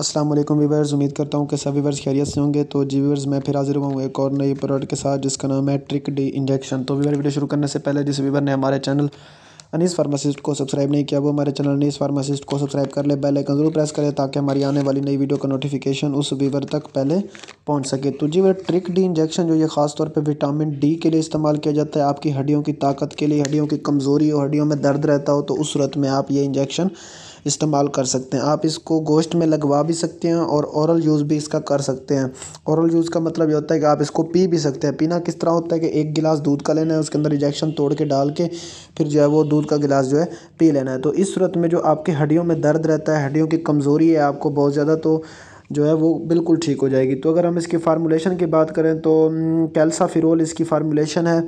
अस्सलाम वालेकुम वीवर्स उम्मीद करता हूँ कि सब वीवर्स खैरियत से होंगे तो जी वीवर्स मैं फिर हाजिर हुआ हूँ एक और नई प्रोडक्ट के साथ जिसका नाम है ट्रिक डी इंजेक्शन तो वीवर वीडियो शुरू करने से पहले जिस वीवर ने हमारे चैनल अनीस फार्मासिस्ट को सब्सक्राइब नहीं किया वो हमारे चैनल अनीस फार्मासिस्ट को सब्सक्राइब कर ले बेल आइकन जरूर प्रेस करें ताकि हमारी आने वाली नई वीडियो का नोटिफिकेशन उस वीवर तक पहले पहुंच सके तो जी वह ट्रिक डी इंजेक्शन जो ये ख़ास तौर पे विटामिन डी के लिए इस्तेमाल किया जाता है आपकी हड्डियों की ताकत के लिए हड्डियों की कमज़ोरी हो हड्डियों में दर्द रहता हो तो उस सूरत में आप ये इंजेक्शन इस्तेमाल कर सकते हैं आप इसको गोश्त में लगवा भी सकते हैं और औरल यूज़ भी इसका कर सकते हैं औरल यूज़ का मतलब ये होता है कि आप इसको पी भी सकते हैं पीना किस तरह होता है कि एक गिलास दूध का लेना है उसके अंदर इंजेक्शन तोड़ के डाल के फिर जो है वो दूध का गिलास जो है पी लेना है तो इस सूरत में जो आपकी हड्डियों में दर्द रहता है हड्डियों की कमज़ोरी है आपको बहुत ज़्यादा तो जो है वो बिल्कुल ठीक हो जाएगी तो अगर हम इसकी फार्मूलेशन की बात करें तो कैल्साफिरोल इसकी फार्मूलेशन है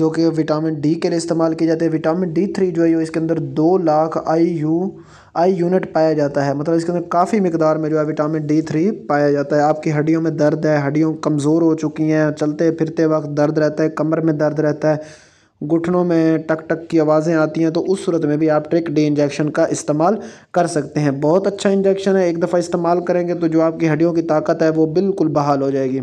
जो कि विटामिन डी के लिए इस्तेमाल किया जाता है विटामिन डी थ्री जो है इसके अंदर दो lakh I U I unit पाया जाता है मतलब इसके अंदर काफ़ी मकदार में जो है विटामिन डी थ्री पाया जाता है आपकी हड्डियों में दर्द है हड्डियों कमज़ोर हो चुकी हैं चलते फिरते वक्त दर्द रहता है कमर में दर्द रहता है घुटनों में टक टक की आवाज़ें आती हैं तो उस सूरत में भी आप ट्रिक डी इंजेक्शन का इस्तेमाल कर सकते हैं बहुत अच्छा इंजेक्शन है एक दफ़ा इस्तेमाल करेंगे तो जो आपकी हड्डियों की ताकत है वो बिल्कुल बहाल हो जाएगी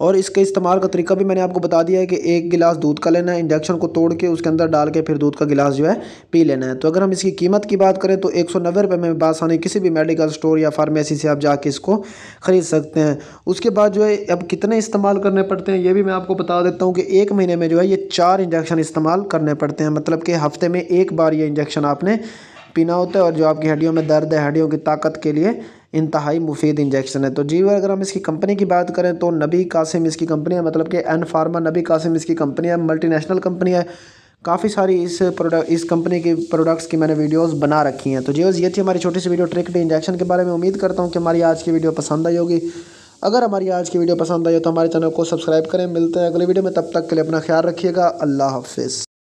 और इसके इस्तेमाल का तरीका भी मैंने आपको बता दिया है कि एक गिलास दूध का लेना है इंडक्शन को तोड़ के उसके अंदर डाल के फिर दूध का गिलास जो है पी लेना है तो अगर हम इसकी कीमत की बात करें तो एक सौ में बासानी किसी भी मेडिकल स्टोर या फार्मेसी से आप जाके इसको ख़रीद सकते हैं उसके बाद जो है अब कितने इस्तेमाल करने पड़ते हैं ये भी मैं आपको बता देता हूँ कि एक महीने में जो है ये चार इंजेक्शन इस्तेमाल करने पड़ते हैं मतलब कि हफ्ते में एक बार ये इंजेक्शन आपने पीना होता है और जो आपकी हड्डियों में दर्द है हड्डियों की ताकत के लिए इंतहाई मुफीद इंजेक्शन है तो जी अगर हम इसकी कंपनी की बात करें तो नबी कासिम इसकी कंपनी है मतलब कि एन फार्मा नबी कासिम इसकी कंपनी है मल्टीनेशनल कंपनी है काफ़ी सारी इस प्रोडक्ट इस कंपनी की प्रोडक्ट्स की मैंने वीडियोस बना रखी हैं तो जीवज ये थी हमारी छोटी सी वीडियो ट्रिक डी इंजेक्शन के बारे में उम्मीद करता हूँ कि हमारी आज की वीडियो पसंद आई होगी अगर हमारी आज की वीडियो पसंद आई हो तो हमारे चैनल को सब्सक्राइब करें मिलते हैं अगले वीडियो में तब तक के लिए अपना ख्याल रखिएगा अल्लाह हाफिज़